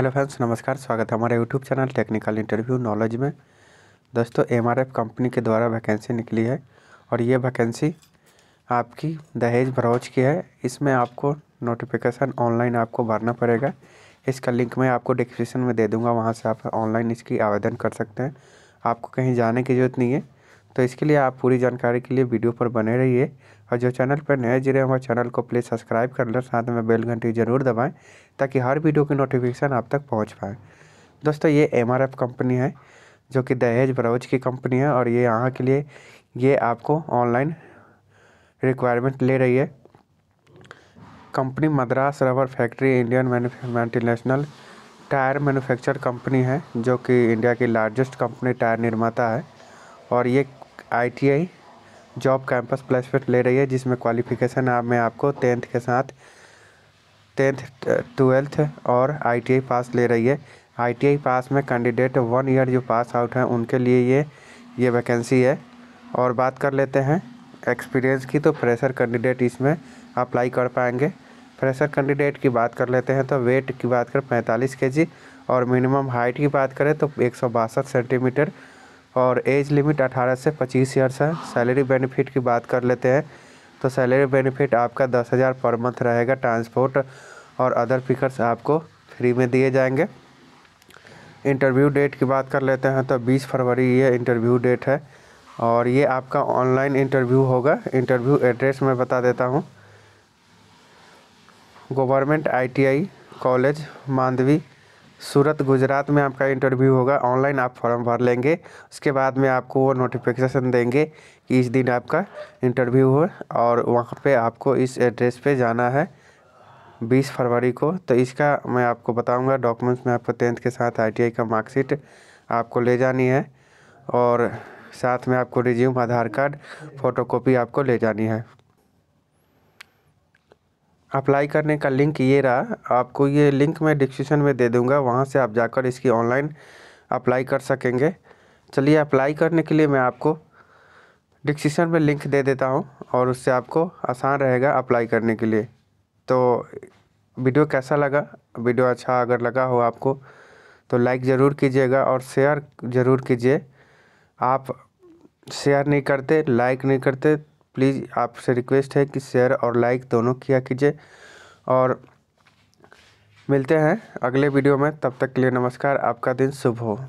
hello friends नमस्कार स्वागत है हमारे YouTube channel technical interview knowledge में दोस्तों एमआरएफ कंपनी के द्वारा वैकेंसी निकली है और ये वैकेंसी आपकी दहेज भरोच की है इसमें आपको नोटिफिकेशन ऑनलाइन आपको भरना पड़ेगा इसका लिंक मैं आपको डिस्क्रिप्शन में दे दूँगा वहाँ से आप ऑनलाइन इसकी आवेदन कर सकते हैं आपको कहीं जाने की ज़रूरत नहीं है तो इसके लिए आप पूरी जानकारी के लिए वीडियो पर बने रहिए और जो चैनल पर नए जुड़े हमारे चैनल को प्लीज़ सब्सक्राइब कर लें साथ में बेल घंटी ज़रूर दबाएं ताकि हर वीडियो की नोटिफिकेशन आप तक पहुंच पाए दोस्तों ये एम कंपनी है जो कि दहेज बरौज की कंपनी है और ये यहाँ के लिए ये आपको ऑनलाइन रिक्वायरमेंट ले रही है company Madras rubber factory Indian multinational tyre manufacture company है जो कि इंडिया की लार्जेस्ट कंपनी टायर निर्माता है और ये आई जॉब कैंपस प्लेसमेंट ले रही है जिसमें क्वालिफ़िकेशन आप में आपको टेंथ के साथ टेंथ ट्वेल्थ और आई पास ले रही है आई पास में कैंडिडेट वन ईयर जो पास आउट हैं उनके लिए ये ये वैकेंसी है और बात कर लेते हैं एक्सपीरियंस की तो फ्रेशर कैंडिडेट इसमें अप्लाई कर पाएंगे फ्रेशर कैंडिडेट की बात कर लेते हैं तो वेट की बात करें पैंतालीस के और मिनिमम हाइट की बात करें तो एक सेंटीमीटर और एज लिमिट 18 से 25 ईयर्स है सैलरी बेनिफिट की बात कर लेते हैं तो सैलरी बेनिफिट आपका दस हज़ार पर मंथ रहेगा ट्रांसपोर्ट और अदर फिकर्स आपको फ्री में दिए जाएंगे इंटरव्यू डेट की बात कर लेते हैं तो 20 फरवरी ये इंटरव्यू डेट है और ये आपका ऑनलाइन इंटरव्यू होगा इंटरव्यू एड्रेस मैं बता देता हूँ government I college Mandvi Surat Gujarat में आपका इंटरव्यू होगा ऑनलाइन आप फॉर्म भर लेंगे उसके बाद में आपको वो नोटिफिकेशन देंगे कि इस दिन आपका इंटरव्यू हो और वहाँ पे आपको इस एड्रेस पे जाना है बीस फरवरी को तो इसका मैं आपको बताऊँगा डॉक्यूमेंट्स में आपको टेंथ के साथ आई का मार्कशीट आपको ले जानी है और साथ में आपको रिज्यूम आधार कार्ड फ़ोटोकॉपी आपको ले जानी है अप्लाई करने का लिंक ये रहा आपको ये लिंक मैं डिस्क्रिप्शन में दे दूँगा वहाँ से आप जाकर इसकी ऑनलाइन अप्लाई कर सकेंगे चलिए अप्लाई करने के लिए मैं आपको डिस्क्रिप्शन में लिंक दे देता हूँ और उससे आपको आसान रहेगा अप्लाई करने के लिए तो वीडियो कैसा लगा वीडियो अच्छा अगर लगा हो आपको तो लाइक ज़रूर कीजिएगा और शेयर ज़रूर कीजिए आप शेयर नहीं करते लाइक नहीं करते प्लीज़ आपसे रिक्वेस्ट है कि शेयर और लाइक दोनों किया कीजिए और मिलते हैं अगले वीडियो में तब तक के लिए नमस्कार आपका दिन शुभ हो